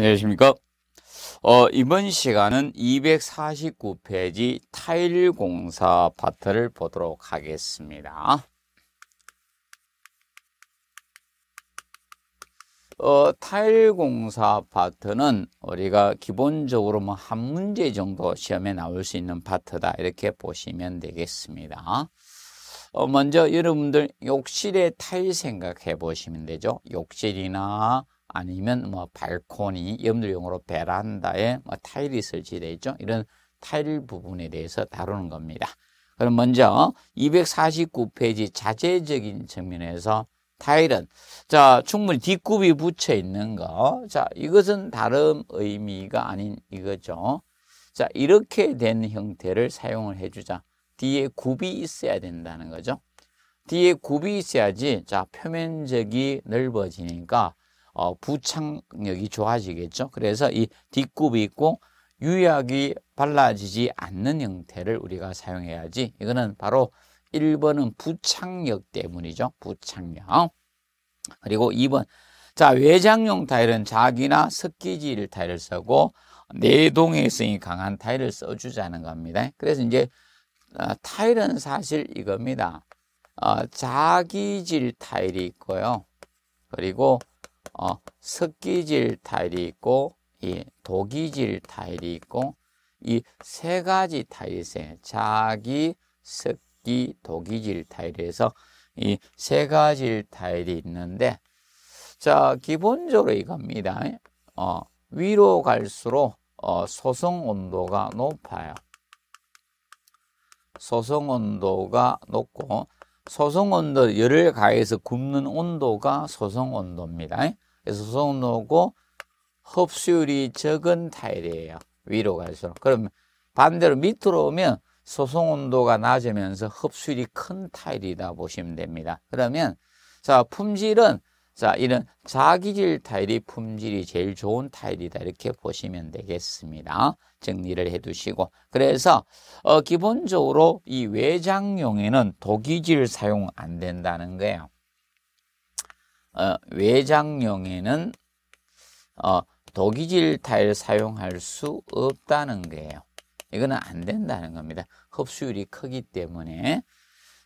안녕하십니까 어, 이번 시간은 249페이지 타일 공사 파트를 보도록 하겠습니다 어, 타일 공사 파트는 우리가 기본적으로 뭐 한 문제 정도 시험에 나올 수 있는 파트다 이렇게 보시면 되겠습니다 어, 먼저 여러분들 욕실의 타일 생각해 보시면 되죠 욕실이나 아니면 뭐 발코니, 염러들용으로 베란다에 뭐 타일이 설치되어 있죠. 이런 타일 부분에 대해서 다루는 겁니다. 그럼 먼저 249페이지 자재적인 측면에서 타일은 자 충분히 뒷굽이 붙여 있는 거. 자 이것은 다른 의미가 아닌 이거죠. 자 이렇게 된 형태를 사용을 해주자. 뒤에 굽이 있어야 된다는 거죠. 뒤에 굽이 있어야지 자 표면적이 넓어지니까 어, 부착력이 좋아지겠죠. 그래서 이 뒷굽이 있고 유약이 발라지지 않는 형태를 우리가 사용해야지 이거는 바로 1번은 부착력 때문이죠. 부착력. 그리고 2번 자 외장용 타일은 자기나 습기질 타일을 쓰고 내동해성이 강한 타일을 써주자는 겁니다. 그래서 이제 어, 타일은 사실 이겁니다. 어, 자기질 타일이 있고요. 그리고 어, 석기질 타일이 있고 이 도기질 타일이 있고 이 세 가지 타일에 자기 석기 도기질 타일에서 이 세 가지 타일이 있는데 자 기본적으로 이겁니다. 어, 위로 갈수록 어, 소성 온도가 높아요. 소성 온도가 높고 소성 온도 열을 가해서 굽는 온도가 소성 온도입니다. 그래서 소노고 흡수율이 적은 타일이에요. 위로 갈수록. 그럼 반대로 밑으로 오면 소송 온도가 낮으면서 흡수율이 큰 타일이다 보시면 됩니다. 그러면 자 품질은 자 이런 자기질 타일이 품질이 제일 좋은 타일이다 이렇게 보시면 되겠습니다. 정리를 해두시고 그래서 어, 기본적으로 이 외장용에는 독이질 사용 안 된다는 거예요. 어, 외장형에는 어, 독이질 타일 사용할 수 없다는 거예요. 이거는 안 된다는 겁니다. 흡수율이 크기 때문에.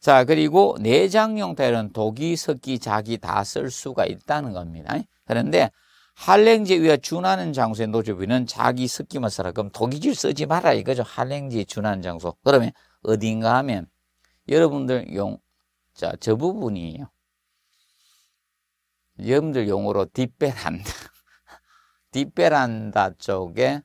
자, 그리고 내장용 타일은 독이 섞기 자기 다 쓸 수가 있다는 겁니다. 그런데 한랭제 위와 준하는 장소의 노조비는 자기 섞기만 써라. 그럼 독이질 쓰지 마라 이거죠. 한랭제 준하는 장소. 그러면 어딘가 하면 여러분들 용, 자, 저 부분이에요. 여러분들 용어로 뒷배란다. 뒷배란다 쪽에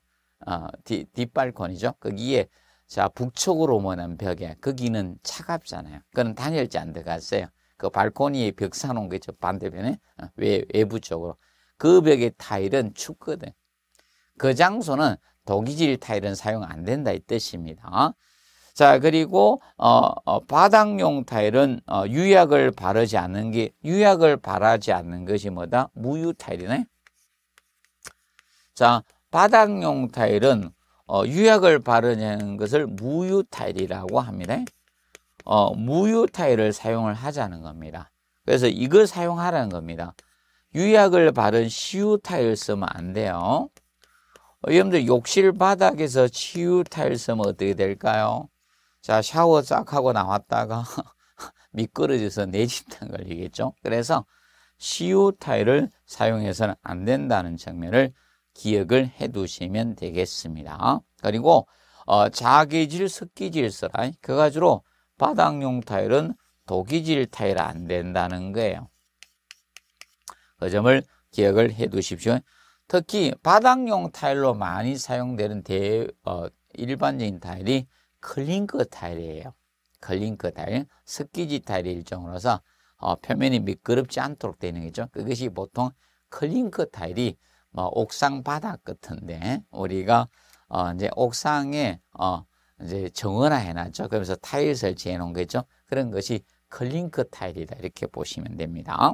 어, 뒷, 뒷발권이죠. 거기에 자 북쪽으로 오면 벽에 거기는 차갑잖아요. 그건 단열재 안 들어갔어요. 그 발코니에 벽 사놓은 거죠. 반대편에 어, 외, 외부 쪽으로. 그 벽의 타일은 춥거든. 그 장소는 독이질 타일은 사용 안 된다 이 뜻입니다. 어? 자 그리고 어, 어, 바닥용 타일은 어, 유약을 바르지 않는 게 유약을 바르지 않는 것이 뭐다? 무유 타일이네. 자 바닥용 타일은 어, 유약을 바르는 것을 무유 타일이라고 합니다. 어, 무유 타일을 사용을 하자는 겁니다. 그래서 이걸 사용하라는 겁니다. 유약을 바른 시유 타일 쓰면 안 돼요. 어, 여러분들 욕실 바닥에서 치유 타일 쓰면 어떻게 될까요? 자, 샤워 싹 하고 나왔다가 미끄러져서 내진탕 걸리겠죠. 그래서 c 우타일을 사용해서는 안 된다는 장면을 기억을 해 두시면 되겠습니다. 그리고 어, 자기질, 습기질 쓰라. 그 가지로 바닥용 타일은 독이질 타일 안 된다는 거예요. 그 점을 기억을 해 두십시오. 특히 바닥용 타일로 많이 사용되는 대, 어, 일반적인 타일이 클링크 타일이에요. 클링크 타일, 스키지 타일의 일종으로서 어, 표면이 미끄럽지 않도록 되는 거죠. 그것이 보통 클링크 타일이 그 뭐 옥상 바닥 같은데 우리가 어, 이제 옥상에 어, 이제 정원화 해놨죠. 그러면서 타일 설치해 놓은 거죠. 그런 것이 클링크 타일이다 그 이렇게 보시면 됩니다.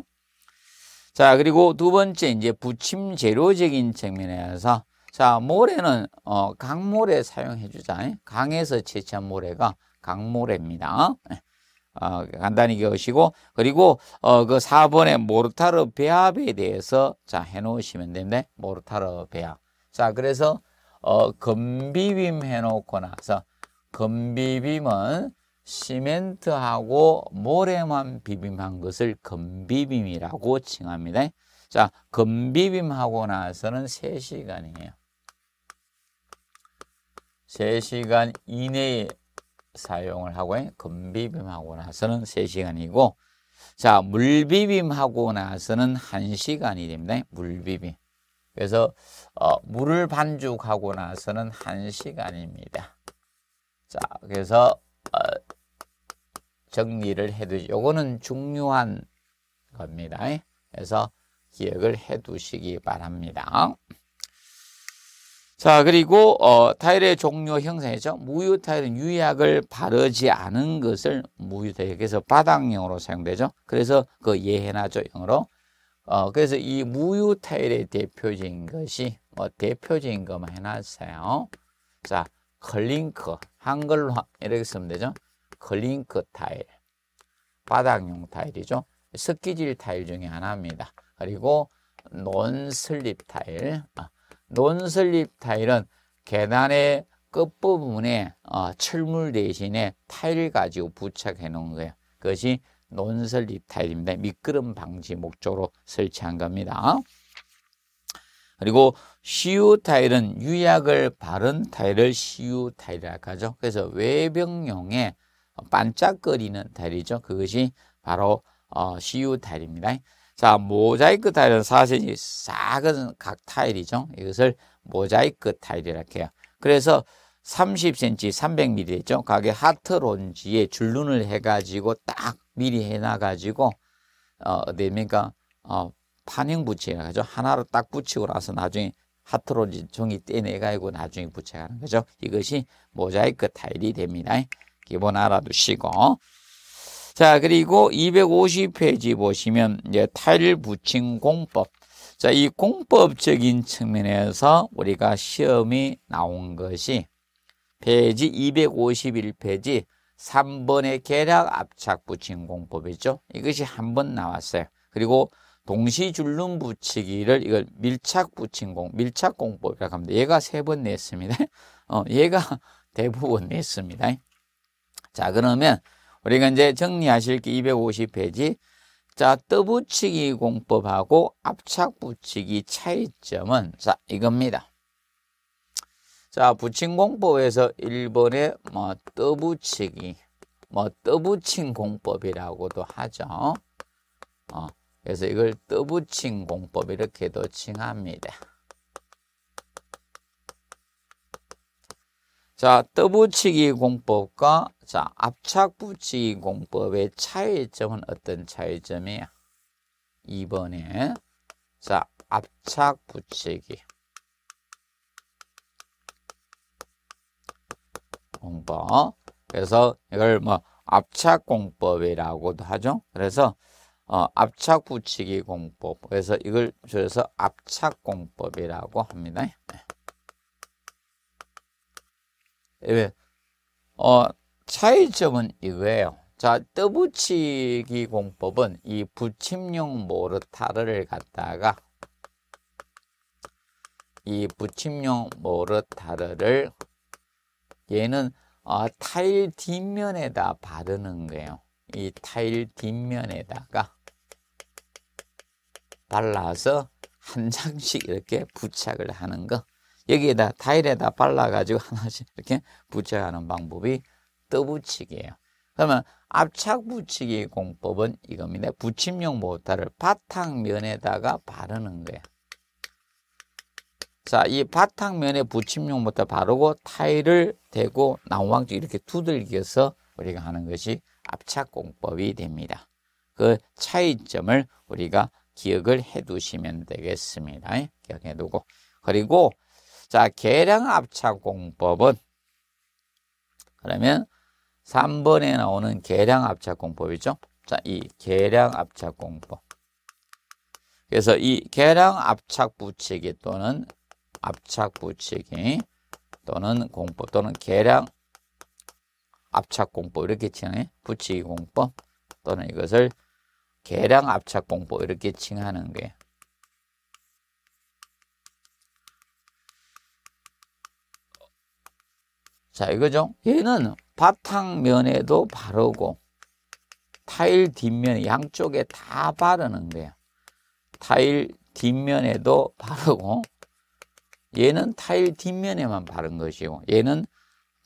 자 그리고 두 번째 이제 부침 재료적인 측면에서 자, 모래는 어, 강모래 사용해 주자. 예? 강에서 채취한 모래가 강모래입니다. 예. 어, 간단히 외우시고 그리고 어, 그 4번의 모르타르 배합에 대해서 자 해놓으시면 됩니다. 모르타르 배합. 자 그래서 어, 건비빔 해놓고 나서 건비빔은 시멘트하고 모래만 비빔한 것을 건비빔이라고 칭합니다. 자 건비빔 하고 나서는 3시간이에요. 3시간 이내에 사용을 하고 건비빔하고 나서는 3시간이고 자 물비빔하고 나서는 1시간이 됩니다. 물비빔. 그래서 어, 물을 반죽하고 나서는 1시간입니다. 자 그래서 어, 정리를 해두죠. 요거는 중요한 겁니다. 그래서 기억을 해두시기 바랍니다. 자, 그리고 어, 타일의 종류 형상이죠. 무유 타일은 유약을 바르지 않은 것을 무유 타일. 그래서 바닥용으로 사용되죠. 그래서 그 예해나조형으로 어, 그래서 이 무유 타일의 대표적인 것이 뭐 대표적인 것만 해놨어요. 자, 클링크. 한글로 이렇게 쓰면 되죠. 클링크 타일. 바닥용 타일이죠. 습기질 타일 중에 하나입니다. 그리고 논슬립 타일. 아, 논슬립 타일은 계단의 끝부분에 어, 철물 대신에 타일 을 가지고 부착해 놓은 거예요. 그것이 논설립 타일입니다. 미끄럼 방지 목적으로 설치한 겁니다. 그리고 CU 타일은 유약을 바른 타일을 CU 타일이라고 하죠. 그래서 외벽용에 반짝거리는 타일이죠. 그것이 바로 어, CU 타일입니다. 자, 모자이크 타일은 사실 이 작은 각 타일이죠. 이것을 모자이크 타일이라고 해요. 그래서 30cm, 300mm 죠 가게 하트론지에 줄눈을 해가지고 딱 미리 해놔가지고 어, 어디입니까? 어, 판형 붙이라 하죠. 하나로 딱 붙이고 나서 나중에 하트론지 종이 떼내가지고 나중에 붙여가는 거죠. 이것이 모자이크 타일이 됩니다. 기본 알아두시고. 자, 그리고 250페이지 보시면 이제 탈부침 공법. 자, 이 공법적인 측면에서 우리가 시험이 나온 것이 페이지 251페이지 3번의 계략 압착 붙임 공법이죠. 이것이 한 번 나왔어요. 그리고 동시 줄눈 붙이기를 이걸 밀착 붙임 공 밀착 공법이라고 합니다. 얘가 세 번 냈습니다. 어, 얘가 대부분 냈습니다. 자, 그러면 우리가 이제 정리하실 게 250페이지. 자, 떠붙이기 공법하고 압착 붙이기 차이점은 자, 이겁니다. 자, 붙인 공법에서 1번에 뭐 떠붙이기, 뭐 떠붙인 공법이라고도 하죠. 어, 그래서 이걸 떠붙인 공법 이렇게도 칭합니다. 자, 떠붙이기 공법과 자, 압착 붙이기 공법의 차이점은 어떤 차이점이야? 2번에 자, 압착 붙이기 공법. 그래서 이걸 뭐 압착 공법이라고도 하죠. 그래서 어, 압착 붙이기 공법. 그래서 이걸 줄여서 압착 공법이라고 합니다. 네. 어, 차이점은 이거예요. 자, 떠붙이기 공법은 이 붙임용 모르타르를 갖다가 이 붙임용 모르타르를 얘는 어, 타일 뒷면에다 바르는 거예요. 이 타일 뒷면에다가 발라서 한 장씩 이렇게 부착을 하는 거. 여기에다 타일에다 발라가지고 하나씩 이렇게 부착하는 방법이 떠붙이기예요. 그러면 압착붙이기 공법은 이겁니다. 붙임용 모터를 바탕면에다가 바르는 거예요. 자, 이 바탕면에 붙임용 모터 바르고 타일을 대고 나무왕쪽 이렇게 두들겨서 우리가 하는 것이 압착 공법이 됩니다. 그 차이점을 우리가 기억을 해 두시면 되겠습니다. 예? 기억해 두고. 그리고 자, 계량 압착 공법은 그러면 3번에 나오는 계량 압착 공법이죠. 자, 이 계량 압착 공법. 그래서 이 계량 압착 부채기 또는 압착 부채기 또는 공법 또는 계량 압착 공법 이렇게 칭해 부치기 공법 또는 이것을 계량 압착 공법 이렇게 칭하는 게 자, 이거죠. 얘는 바탕면에도 바르고 타일 뒷면 양쪽에 다 바르는 거예요. 타일 뒷면에도 바르고 얘는 타일 뒷면에만 바른 것이고 얘는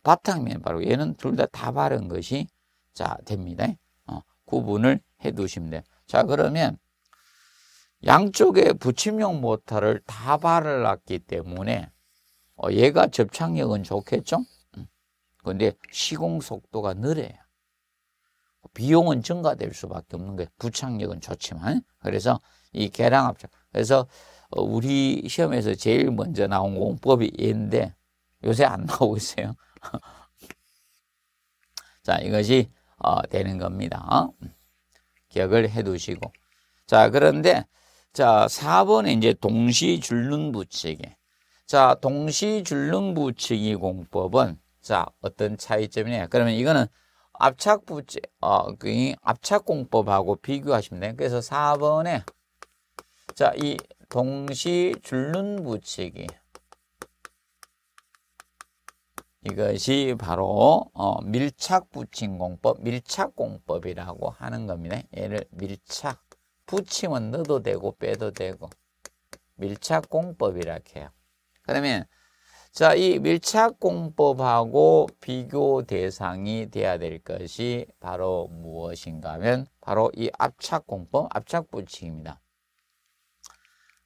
바탕면 에 바르고 얘는 둘 다다 다 바른 것이 자 됩니다. 어, 구분을 해 두시면 돼요. 자 그러면 양쪽에 붙임용 모터를 다 발라놨기 때문에 어, 얘가 접착력은 좋겠죠? 근데 시공 속도가 느려요. 비용은 증가될 수밖에 없는 거예요. 부착력은 좋지만. 그래서 이 개량 합작. 그래서 어, 우리 시험에서 제일 먼저 나온 공법이 얘인데 요새 안 나오고 있어요. 자, 이것이 어, 되는 겁니다. 어? 기억을 해 두시고. 자, 그런데 자, 4번에 이제 동시 줄눈 부치기. 자, 동시 줄눈 부치기 공법은 자, 어떤 차이점이냐. 그러면 이거는 압착 부채, 어, 그 압착 공법하고 비교하시면 돼요. 그래서 4번에 자, 이 동시 줄눈 붙이기. 이것이 바로 어, 밀착 붙인 공법, 밀착 공법이라고 하는 겁니다. 얘를 밀착 붙이면 넣어도 되고 빼도 되고 밀착 공법이라 해요. 그러면 자, 이 밀착공법하고 비교 대상이 돼야 될 것이 바로 무엇인가 하면 바로 이 압착공법, 압착부칙입니다.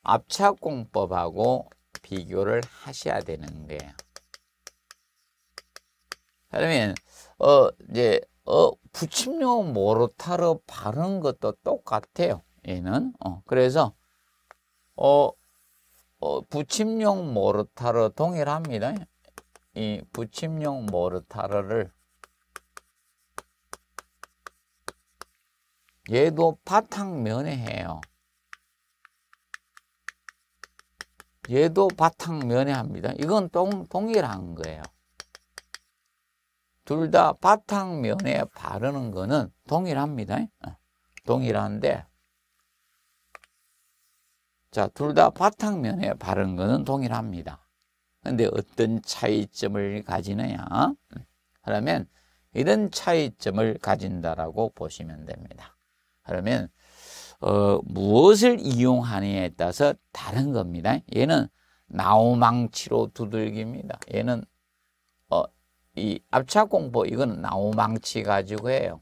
압착공법하고 비교를 하셔야 되는데 그러면 어 이제 어 부침료 모로타르 바른 것도 똑같아요. 얘는 어 그래서 어 어, 부침용 모르타르 동일합니다. 이 부침용 모르타르를 얘도 바탕면에 해요. 얘도 바탕면에 합니다. 이건 동, 동일한 거예요. 둘 다 바탕면에 바르는 거는 동일합니다. 어, 동일한데 자, 둘 다 바탕면에 바른 거는 동일합니다. 근데 어떤 차이점을 가지느냐? 그러면 이런 차이점을 가진다라고 보시면 됩니다. 그러면 어, 무엇을 이용하느냐에 따라서 다른 겁니다. 얘는 나우망치로 두들깁니다. 얘는 어, 이 압착 공포 이거는 나우망치 가지고 해요.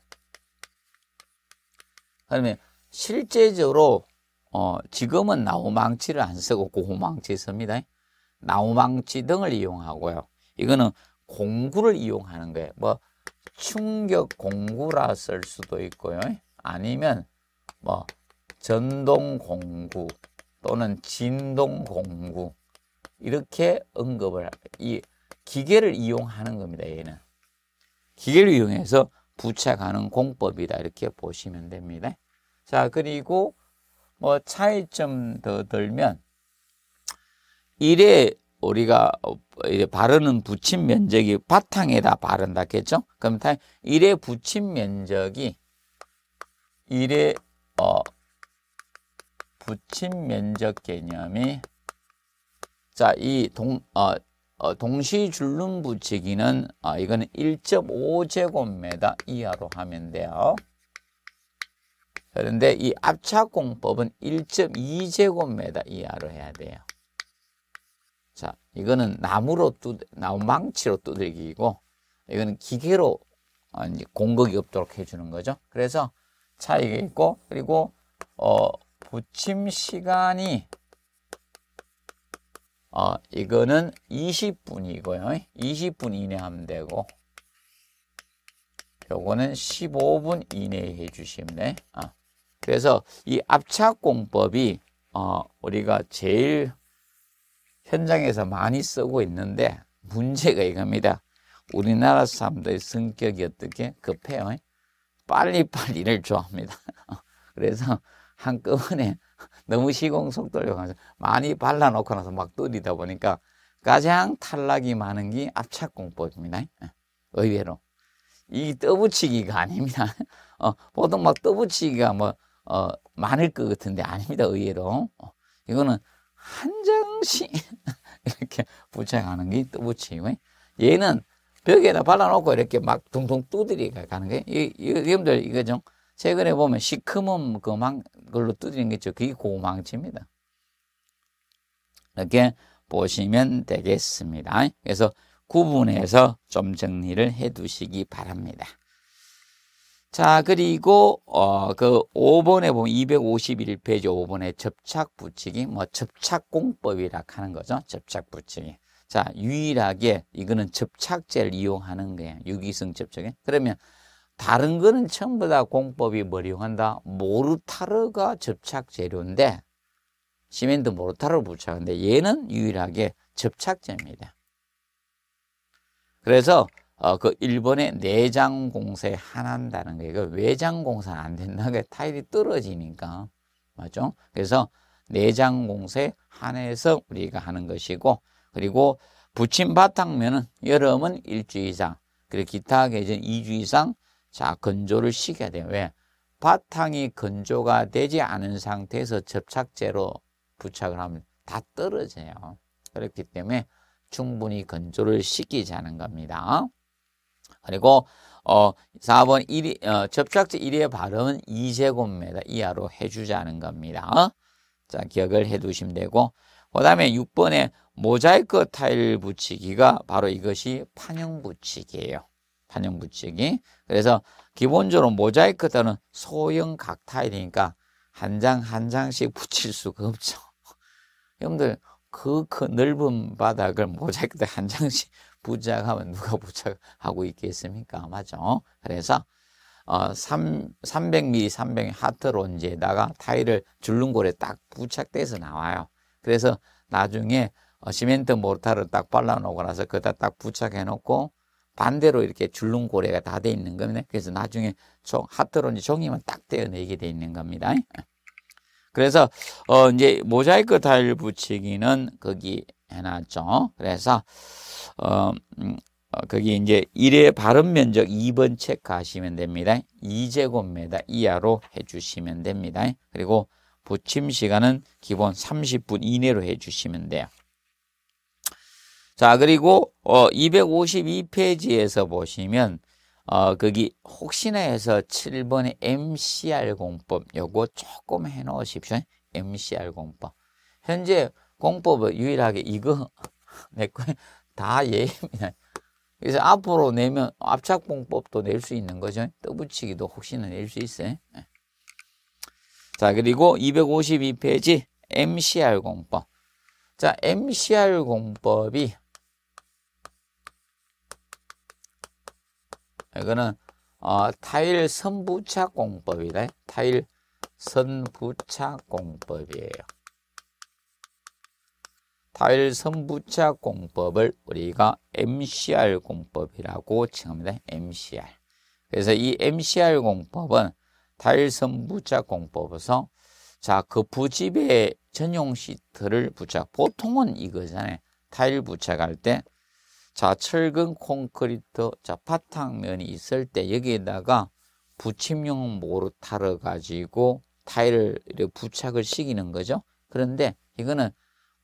그러면 실제적으로 어, 지금은 나무망치를 안 쓰고 고무망치 씁니다. 나무망치 등을 이용하고요. 이거는 공구를 이용하는 거예요. 뭐 충격 공구라 쓸 수도 있고요. 아니면 뭐 전동 공구 또는 진동 공구 이렇게 언급을 이 기계를 이용하는 겁니다. 얘는 기계를 이용해서 부착하는 공법이다 이렇게 보시면 됩니다. 자 그리고 뭐 차이점 더 들면 일에 우리가 바르는 붙임 면적이 바탕에다 바른다겠죠? 그럼 일의 붙임 면적이 일의 어, 붙임 면적 개념이 자이 동 어, 어, 동시 줄눈 붙이기는 어, 아, 이거는 1.5제곱미터 이하로 하면 돼요. 그런데 이 압착공법은 1.2제곱미터 이하로 해야 돼요. 자, 이거는 나무로 뚜, 나무 망치로 두들기고, 이거는 기계로 어, 공격이 없도록 해주는 거죠. 그래서 차이가 있고, 그리고, 어, 붙임 시간이, 어, 이거는 20분이고요. 20분 이내 하면 되고, 요거는 15분 이내에 해주시면 돼. 아. 그래서 이 압착공법이 어, 우리가 제일 현장에서 많이 쓰고 있는데 문제가 이겁니다. 우리나라 사람들의 성격이 어떻게 급해요? 빨리빨리 를 좋아합니다. 그래서 한꺼번에 너무 시공 속도를 가서 많이 발라놓고 나서 막 뚫이다 보니까 가장 탈락이 많은 게 압착공법입니다. 의외로. 이 떠붙이기가 아닙니다. 어, 보통 막 떠붙이기가 뭐 어, 많을 것 같은데 아닙니다. 의외로. 어, 이거는 한 장씩 이렇게 부착하는 게 뜨부침이 얘는 벽에다 발라놓고 이렇게 막 둥둥 두드리게 가는 게 이, 이, 여러분들 이거 좀 최근에 보면 시커먼 그망 걸로 두드리는 게 있죠. 그게 고망치입니다. 이렇게 보시면 되겠습니다. 그래서 구분해서 좀 정리를 해 두시기 바랍니다. 자, 그리고, 어, 그 5번에 보면 251페이지 5번에 접착 붙이기, 뭐, 접착공법이라 하는 거죠. 접착 붙이기. 자, 유일하게 이거는 접착제를 이용하는 거예요. 유기성 접촉에. 그러면 다른 거는 전부 다 공법이 뭘 이용한다? 모르타르가 접착 재료인데, 시멘트 모르타르를 부착하는데 얘는 유일하게 접착제입니다. 그래서 어, 그 일본의 내장 공사에 한한다는 거예요. 그 외장 공사 안 된다는 게 타일이 떨어지니까. 맞죠? 그래서 내장 공사에 한해서 우리가 하는 것이고 그리고 붙임 바탕면은 여름은 일주 일 이상 그리고 기타 계절 이주 이상 자 건조를 시켜야 돼요. 왜? 바탕이 건조가 되지 않은 상태에서 접착제로 부착을 하면 다 떨어져요. 그렇기 때문에 충분히 건조를 시키자는 겁니다. 그리고 어 4번 1, 어, 접착제 1의 발음은 2제곱미터 이하로 해주자는 겁니다. 어? 자 기억을 해두시면 되고 그 다음에 6번에 모자이크 타일 붙이기가 바로 이것이 판형 붙이기예요. 판형 붙이기. 그래서 기본적으로 모자이크 타일은 소형 각 타일이니까 한 장한 한 장씩 붙일 수가 없죠. 여러분들 그, 그 넓은 바닥을 모자이크 타일 한 장씩 부작하면 누가 부작하고 있겠습니까? 맞죠? 그래서 어, 3, 300mm, 300mm 하트 론지에다가 타일을 줄눈골에 딱 부착돼서 나와요. 그래서 나중에 어, 시멘트 모타를딱 발라놓고 나서 그다 딱 부착해놓고 반대로 이렇게 줄눈고래가 다 돼 있는 겁니다. 그래서 나중에 하트론지 종이만 딱 떼어내게 돼 있는 겁니다. 그래서 어 이제 모자이크 타일 붙이기는 거기 해놨죠. 그래서 어, 음, 어 거기 이제 1의 발음 면적 2번 책가시면 됩니다. 2제곱미터 이하로 해주시면 됩니다. 그리고 붙임 시간은 기본 30분 이내로 해주시면 돼요. 자 그리고 어, 252페이지에서 보시면 어, 거기 혹시나 해서 7번의 MCR 공법 요거 조금 해놓으십시오. MCR 공법. 현재 공법을 유일하게 이거 내 거에 다 예입니다. 그래서 앞으로 내면 압착봉법도 낼 수 있는 거죠. 떠붙이기도 혹시나 낼 수 있어요. 예. 자, 그리고 252페이지 MCR 공법. 자, MCR 공법이 이거는 어, 타일 선부착 공법이래. 타일 선부착 공법이에요. 파일 선부차 공법을 우리가 MCR 공법이라고 칭합니다. MCR. 그래서 이 MCR 공법은 타일 선부차 공법에서 자, 그 부집에 전용 시트를 부착. 보통은 이거잖아요. 타일 부착할 때 자, 철근 콘크리트 자, 바탕면이 있을 때 여기에다가 붙임용 모르타를 가지고 타일을 부착을 시키는 거죠. 그런데 이거는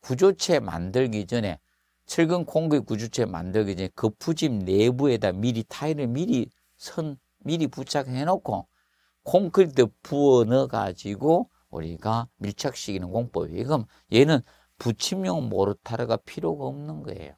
구조체 만들기 전에 철근 공급 구조체 만들기 전에 그 부집 내부에다 미리 타일을 미리 선 미리 부착해 놓고 콘크리트 부어 넣어 가지고 우리가 밀착시키는 공법이에요. 그럼 얘는 부침용 모르타르가 필요가 없는 거예요.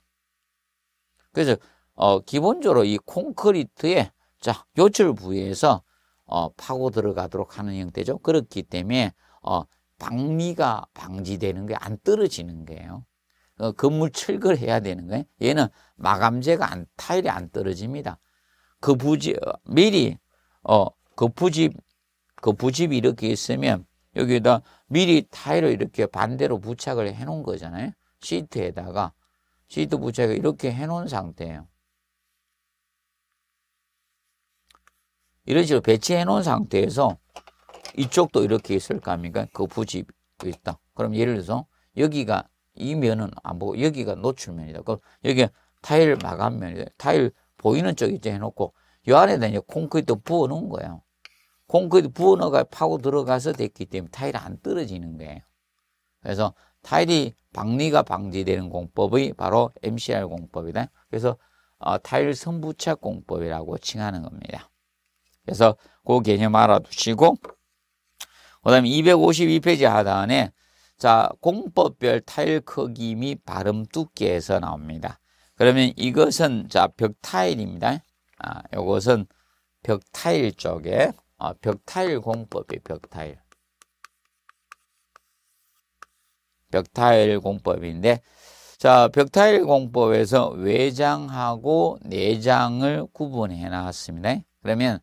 그래서 어, 기본적으로 이 콘크리트에 자 요철 부위에서 어, 파고 들어가도록 하는 형태죠. 그렇기 때문에 어, 방미가 방지되는 게 안 떨어지는 거예요. 어, 건물 철거를 해야 되는 거예요. 얘는 마감재가 안, 타일이 안 떨어집니다. 그 부지, 어, 미리, 어, 그 부집, 그 부집이 이렇게 있으면 여기에다 미리 타일을 이렇게 반대로 부착을 해 놓은 거잖아요. 시트에다가. 시트 부착을 이렇게 해 놓은 상태예요. 이런 식으로 배치해 놓은 상태에서 이쪽도 이렇게 있을까 합니까? 그 부집이 있다. 그럼 예를 들어서 여기가 이 면은 안 보고 여기가 노출면이다. 그럼 여기 타일 마감면이다. 타일 보이는 쪽 이제 해놓고 이 안에 그냥 콘크리트 부어 놓은 거예요. 콘크리트 부어 넣어가 파고 들어가서 됐기 때문에 타일이 안 떨어지는 거예요. 그래서 타일이 박리가 방지되는 공법이 바로 MCR 공법이다. 그래서 어, 타일 선부착 공법이라고 칭하는 겁니다. 그래서 그 개념 알아두시고 그 다음에 252페이지 하단에 자 공법별 타일 크기 및 발음 두께에서 나옵니다. 그러면 이것은 자벽 타일입니다. 아, 요것은 벽 타일 쪽에 아, 벽 타일 공법이 벽 타일. 벽 타일 공법인데 자, 벽타일 공법에서 외장하고 내장을 구분해 놨습니다. 그러면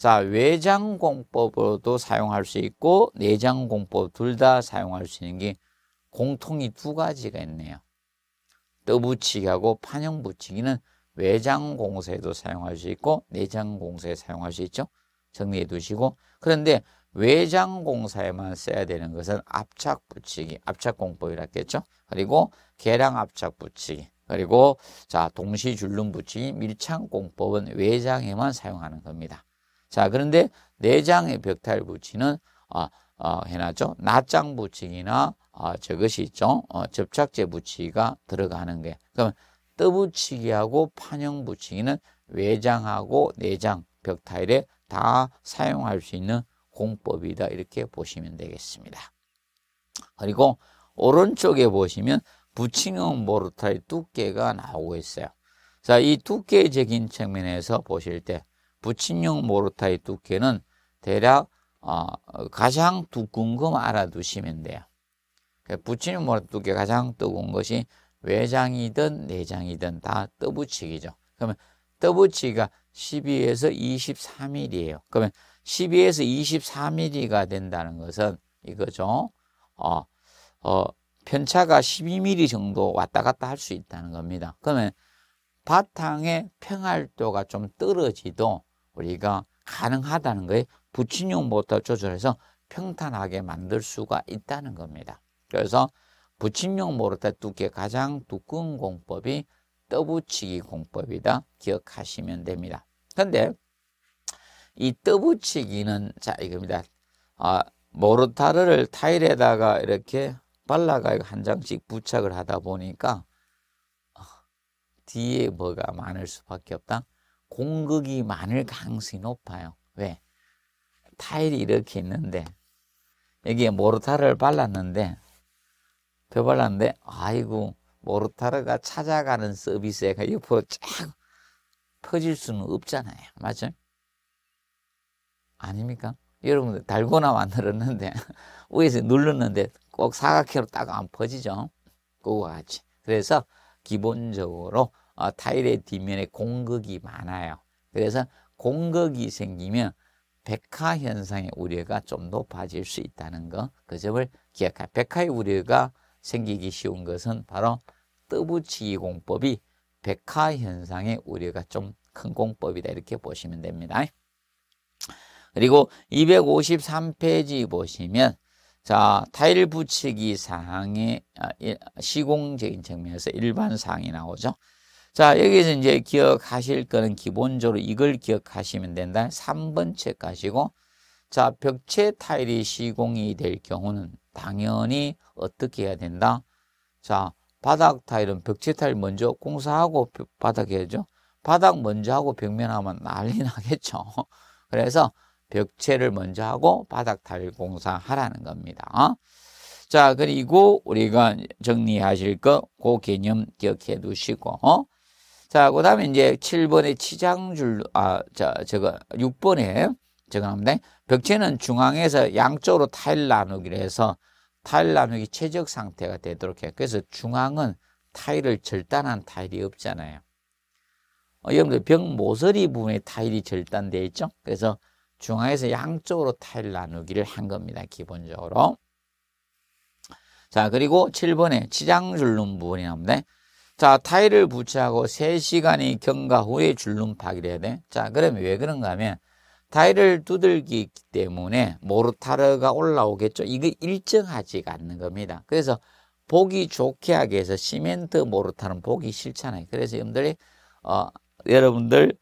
자, 외장공법으로도 사용할 수 있고 내장공법 둘 다 사용할 수 있는 게 공통이 두 가지가 있네요. 떠붙이기하고 판형붙이기는 외장공세도 사용할 수 있고 내장공세에 사용할 수 있죠. 정리해 두시고 그런데 외장공사에만 써야 되는 것은 압착붙이기, 압착공법이라 했겠죠. 그리고 계량압착붙이기, 그리고 자 동시줄눈붙이기, 밀착공법은 외장에만 사용하는 겁니다. 자, 그런데 내장의벽탈 부치는 어, 어, 해놨죠. 낮장 부칭이나 어, 아, 저것이 있죠. 어, 접착제 부치가 기 들어가는 게. 그러면 떠부치기하고 판형 부치기는 외장하고 내장 벽타일에 다 사용할 수 있는 공법이다 이렇게 보시면 되겠습니다. 그리고 오른쪽에 보시면 부칭형 모르타의 두께가 나오고 있어요. 자, 이 두께적인 측면에서 보실 때 부친형 모르타의 두께는 대략 어, 가장 두꺼운 것만 알아두시면 돼요. 그 부친용 모르타 두께 가장 두꺼운 것이 외장이든 내장이든 다 떠부치기죠. 그러면 떠부치기가 12에서 23mm예요. 그러면 12에서 23mm가 된다는 것은 이거죠. 어, 어, 편차가 12mm 정도 왔다 갔다 할 수 있다는 겁니다. 그러면 바탕의 평활도가 좀 떨어지도 우리가 가능하다는 거에 부친용부터 조절해서 평탄하게 만들 수가 있다는 겁니다. 그래서 부친용 모르타 두께 가장 두꺼운 공법이 떠붙이기 공법이다 기억하시면 됩니다. 근데 이 떠붙이기는 자 이겁니다. 아, 모르타르를 타일에다가 이렇게 발라가한 장씩 부착을 하다 보니까 어, 뒤에 뭐가 많을 수밖에 없다. 공극이 많을 가능성이 높아요. 왜? 타일이 이렇게 있는데 여기에 모르타를 발랐는데 벼 발랐는데 아이고 모르타르가 찾아가는 서비스가 그 옆으로 쫙 퍼질 수는 없잖아요. 맞아 아닙니까? 여러분들 달고나 만들었는데 위에서 눌렀는데 꼭 사각형으로 딱 안 퍼지죠. 그거 같이. 그래서 기본적으로 어, 타일의 뒷면에 공극이 많아요. 그래서 공극이 생기면 백화 현상의 우려가 좀 높아질 수 있다는 거, 그 점을 기억하. 백화의 우려가 생기기 쉬운 것은 바로 떠붙이기 공법이 백화 현상의 우려가 좀 큰 공법이다 이렇게 보시면 됩니다. 그리고 253페이지 보시면 자 타일 붙이기 사항의 아, 시공적인 측면에서 일반 사항이 나오죠. 자, 여기서 이제 기억하실 거는 기본적으로 이걸 기억하시면 된다. 3번째 가시고 자, 벽체 타일이 시공이 될 경우는 당연히 어떻게 해야 된다? 자, 바닥 타일은 벽체 타일 먼저 공사하고 바닥 해야죠. 바닥 먼저 하고 벽면하면 난리 나겠죠. 그래서 벽체를 먼저 하고 바닥 타일 공사하라는 겁니다. 자, 그리고 우리가 정리하실 거, 그 개념 기억해 두시고, 어? 자, 그 다음에 이제 7번에 치장줄, 아, 자, 저거, 6번에 적어합니다 벽체는 중앙에서 양쪽으로 타일 나누기를 해서 타일 나누기 최적 상태가 되도록 해요. 그래서 중앙은 타일을 절단한 타일이 없잖아요. 어, 여러분들 벽 모서리 부분에 타일이 절단되어 있죠? 그래서 중앙에서 양쪽으로 타일 나누기를 한 겁니다. 기본적으로. 자, 그리고 7번에 치장줄 눈 부분이 나옵니다. 자, 타일을 부착하고 3시간이 경과 후에 줄눈 파기를 해야 돼. 자, 그러면 왜 그런가 하면 타일을 두들기기 때문에 모르타르가 올라오겠죠. 이게 일정하지가 않는 겁니다. 그래서 보기 좋게 하기 위해서 시멘트 모르타는 르 보기 싫잖아요. 그래서 여러분들이 어, 여러분들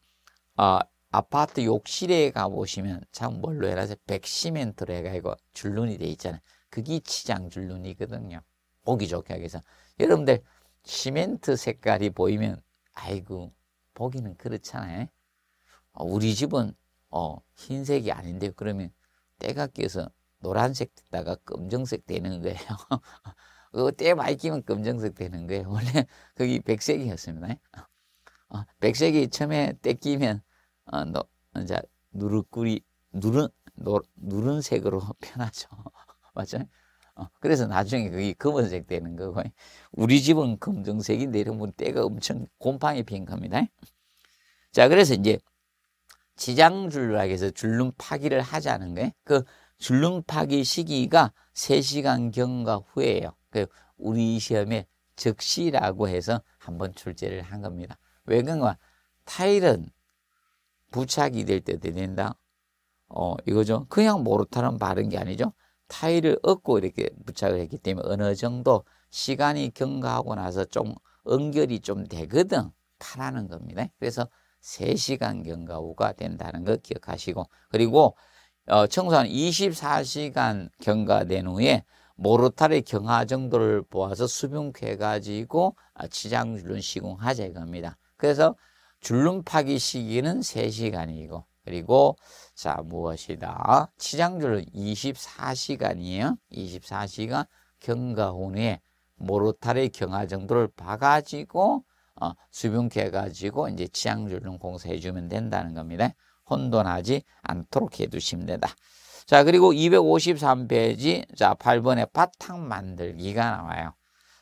어, 아파트 욕실에 가보시면 참 뭘로 해라 백시멘트로 해가지고 줄눈이 돼 있잖아요. 그게 치장 줄눈이거든요. 보기 좋게 하기 위해서. 여러분들 시멘트 색깔이 보이면 아이고 보기는 그렇잖아요. 어, 우리 집은 어, 흰색이 아닌데 그러면 때가 끼어서 노란색 됐다가 검정색 되는 거예요. 그때 많이 끼면 검정색 되는 거예요. 원래 거기 백색이었습니다. 어, 백색이 처음에 때 끼면 어, 노, 누르꾸리 누른 노, 누른색으로 변하죠. 맞죠? 어, 그래서 나중에 그게 검은색 되는 거고 우리 집은 검정색인데 이런 분 때가 엄청 곰팡이 핀 겁니다. 자 그래서 이제 지장줄락에서 줄눈파기를 하자는 거예요. 그 줄눈파기 시기가 3시간 경과 후에요. 그 우리 시험에 즉시라고 해서 한번 출제를 한 겁니다. 왜 그런가? 타일은 부착이 될 때 된다. 어, 이거죠. 그냥 모르타는 바른 게 아니죠. 타일을 얻고 이렇게 부착을 했기 때문에 어느 정도 시간이 경과하고 나서 좀 응결이 좀 되거든 파라는 겁니다. 그래서 3시간 경과후가 된다는 거 기억하시고 그리고 어, 청소한 24시간 경과된 후에 모로타의 경화 정도를 보아서 수분쾌 가지고 아, 치장줄눈 시공하자 이겁니다. 그래서 줄눈 파기 시기는 3시간이고 그리고 자 무엇이다 치장주를 24시간이에요 24시간 경과 후에 모로타의 경화 정도를 봐가지고 어, 수분해 가지고 이제 치장주를 공사해 주면 된다는 겁니다 혼돈하지 않도록 해두시면 된다 자 그리고 253페이지 자 8번에 바탕 만들기가 나와요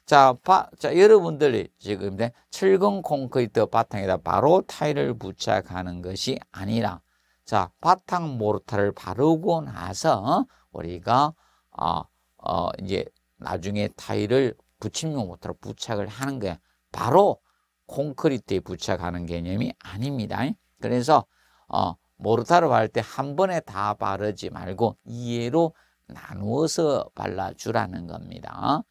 자, 바, 자 여러분들이 지금 철근 콘크리트 바탕에다 바로 타일을 부착하는 것이 아니라 자, 바탕 모르타를 바르고 나서 우리가 어, 어 이제 나중에 타일을 붙임용 모터로 부착을 하는 거게 바로 콘크리트에 부착하는 개념이 아닙니다. 그래서 어, 모르타를 바를 때 한 번에 다 바르지 말고 이해로 나누어서 발라주라는 겁니다.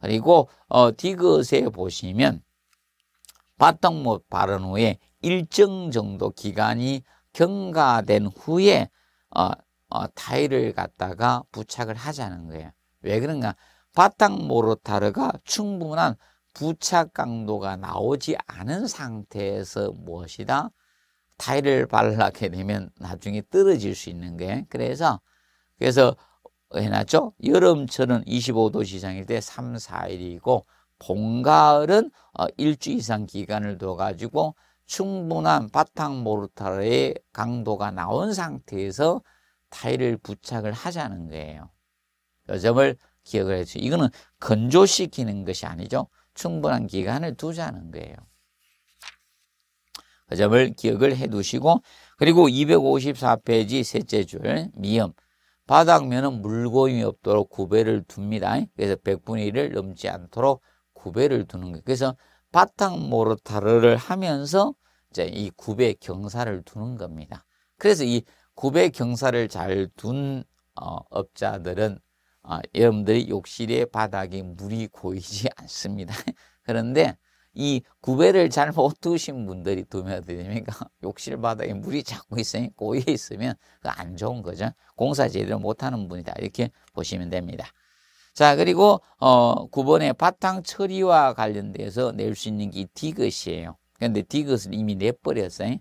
그리고 어, 디귿에 보시면 바탕 못 바른 후에 일정 정도 기간이 경과된 후에 어, 어, 타일을 갖다가 부착을 하자는 거예요. 왜 그런가? 바탕 모르타르가 충분한 부착 강도가 나오지 않은 상태에서 무엇이다? 타일을 발라게 되면 나중에 떨어질 수 있는 게 그래서 그래서 해놨죠. 여름철은 25도씨 이상일 때 3, 4일이고 봄, 가을은 어, 일주 이상 기간을 둬가지고 충분한 바탕 모르타르의 강도가 나온 상태에서 타일을 부착을 하자는 거예요. 그 점을 기억을 해주세요. 이거는 건조시키는 것이 아니죠. 충분한 기간을 두자는 거예요. 그 점을 기억을 해 두시고 그리고 254페이지 셋째 줄 미음 바닥면은 물고임이 없도록 구배를 둡니다. 그래서 100분의 1을 넘지 않도록 구배를 두는 거예요. 그래서 바탕 모르타르를 하면서 이제 이 구배 경사를 두는 겁니다. 그래서 이 구배 경사를 잘 둔 어, 업자들은 어, 여러분들이 욕실의 바닥에 물이 고이지 않습니다. 그런데 이 구배를 잘 못 두신 분들이 두면 되니까 욕실 바닥에 물이 자꾸 있으니 고여 있으면 그 안 좋은 거죠. 공사 제대로 못하는 분이다 이렇게 보시면 됩니다. 자, 그리고 어 9번에 바탕 처리와 관련돼서 낼 수 있는 게 디귿이에요. 그런데 디귿을 이미 내버렸어요.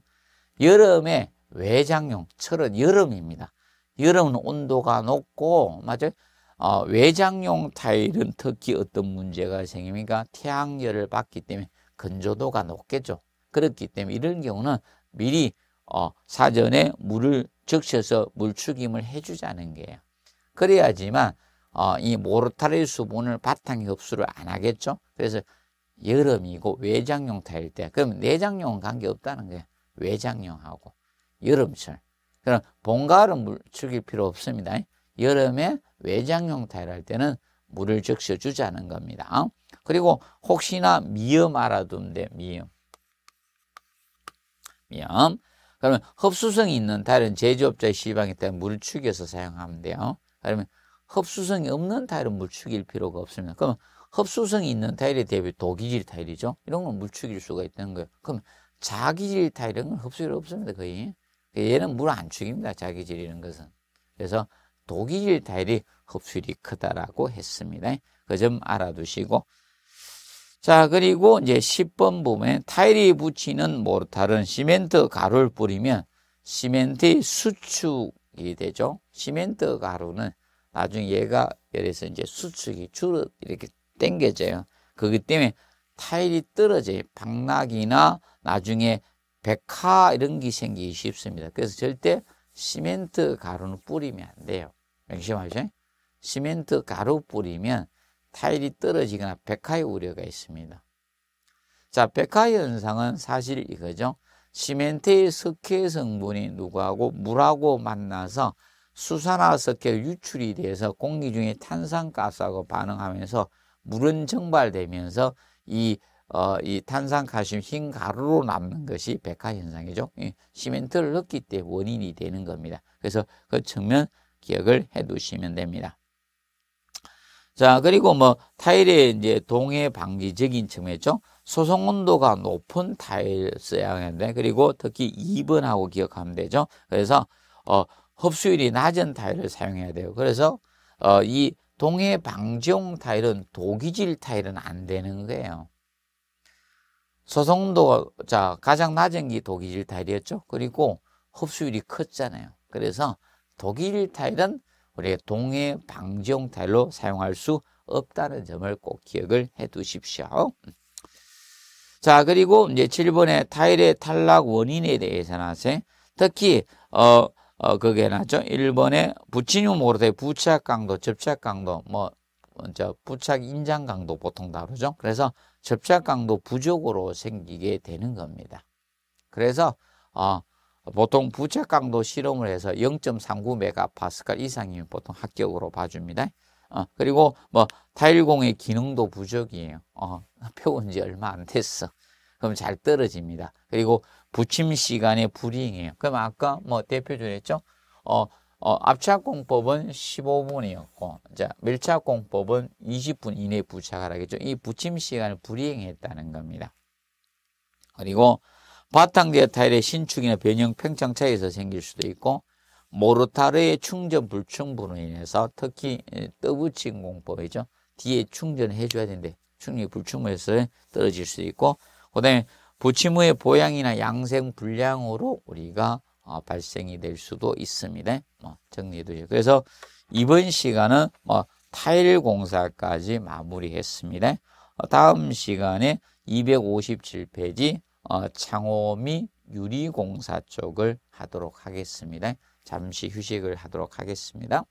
여름에 외장용, 철은 여름입니다. 여름은 온도가 높고 맞아요. 어, 외장용 타일은 특히 어떤 문제가 생깁니까? 태양열을 받기 때문에 건조도가 높겠죠. 그렇기 때문에 이런 경우는 미리 어, 사전에 물을 적셔서 물축임을 해주자는 게예요. 그래야지만 어, 이 모르타릴 수분을 바탕에 흡수를 안 하겠죠. 그래서 여름이고 외장용 타일 때 그럼 내장용은 관계없다는 거예요. 외장용하고 여름철. 그럼 봄, 가을은 물 죽일 필요 없습니다. 여름에 외장용 타일 할 때는 물을 적셔 주자는 겁니다. 그리고 혹시나 미염 알아두면 돼. 미염. 미염. 그러면 흡수성이 있는 다른 제조업자의 시방에 따라 물을 축여서 사용하면 돼요. 그러면 흡수성이 없는 타일은 물축일 필요가 없습니다. 그럼 흡수성이 있는 타일에 대비 도기질 타일이죠. 이런 건 물축일 수가 있다는 거예요. 그럼 자기질 타일은 흡수율 없습니다. 거의. 그러니까 얘는 물 안 축입니다. 자기질 이런 것은. 그래서 독일 타일이 흡수율이 크다라고 했습니다. 그 점 알아두시고. 자, 그리고 이제 10번 보면 타일이 붙이는 모르타는 시멘트 가루를 뿌리면 시멘트의 수축이 되죠. 시멘트 가루는 나중에 얘가 그래서 이제 수축이 줄어 이렇게 당겨져요. 그기 때문에 타일이 떨어져요. 박락이나 나중에 백화 이런 게 생기기 쉽습니다. 그래서 절대 시멘트 가루는 뿌리면 안 돼요. 명심하세요. 시멘트 가루 뿌리면 타일이 떨어지거나 백화의 우려가 있습니다. 자, 백화 현상은 사실 이거죠. 시멘트의 석회 성분이 누구하고 물하고 만나서 수산화석회 유출이 돼서 공기 중에 탄산가스하고 반응하면서 물은 증발되면서 이, 어, 이탄산가슘흰 가루로 남는 것이 백화현상이죠. 예, 시멘트를 넣기 때 원인이 되는 겁니다. 그래서 그 측면 기억을 해 두시면 됩니다. 자, 그리고 뭐 타일의 이제 동해 방지적인 측면이죠. 소성 온도가 높은 타일 써야 하는데 그리고 특히 2번하고 기억하면 되죠. 그래서 어 흡수율이 낮은 타일을 사용해야 돼요. 그래서 어, 이 동해 방지용 타일은 독이질 타일은 안 되는 거예요. 소송도자 가장 낮은 게독이질 타일이었죠. 그리고 흡수율이 컸잖아요. 그래서 독일 타일은 우리 동해 방지용 타일로 사용할 수 없다는 점을 꼭 기억을 해 두십시오. 자, 그리고 이제 7번에 타일의 탈락 원인에 대해서 나왔어요. 특히, 어, 어, 거기에 해놨죠. 1번에 부친유목으로 돼 부착 강도, 접착 강도, 뭐, 먼저 부착 인장 강도 보통 다루죠. 그래서 접착 강도 부족으로 생기게 되는 겁니다. 그래서, 어, 보통 부착 강도 실험을 해서 0.39메가파스칼 이상이면 보통 합격으로 봐줍니다. 어, 그리고 뭐 타일공의 기능도 부족이에요. 어, 표온지 얼마 안 됐어. 그럼 잘 떨어집니다. 그리고 부침 시간의 불이행이에요. 그럼 아까 뭐 대표적으로 했죠? 어, 어, 압착공법은 15분이었고, 자, 밀착공법은 20분 이내에 부착하라겠죠? 이 부침 시간을 불이행했다는 겁니다. 그리고 바탕대 타일의 신축이나 변형 평창 차이에서 생길 수도 있고, 모르타르의 충전 불충분으로 인해서 특히 떠붙임 공법이죠. 뒤에 충전해줘야 되는데 충전이 불충분해서 떨어질 수 있고 그다음에 부침후의 보양이나 양생 불량으로 우리가 어, 발생이 될 수도 있습니다. 뭐, 정리해 두세요. 그래서 이번 시간은 뭐, 타일 공사까지 마무리했습니다. 어, 다음 시간에 257페이지 어, 창호미 유리공사 쪽을 하도록 하겠습니다. 잠시 휴식을 하도록 하겠습니다.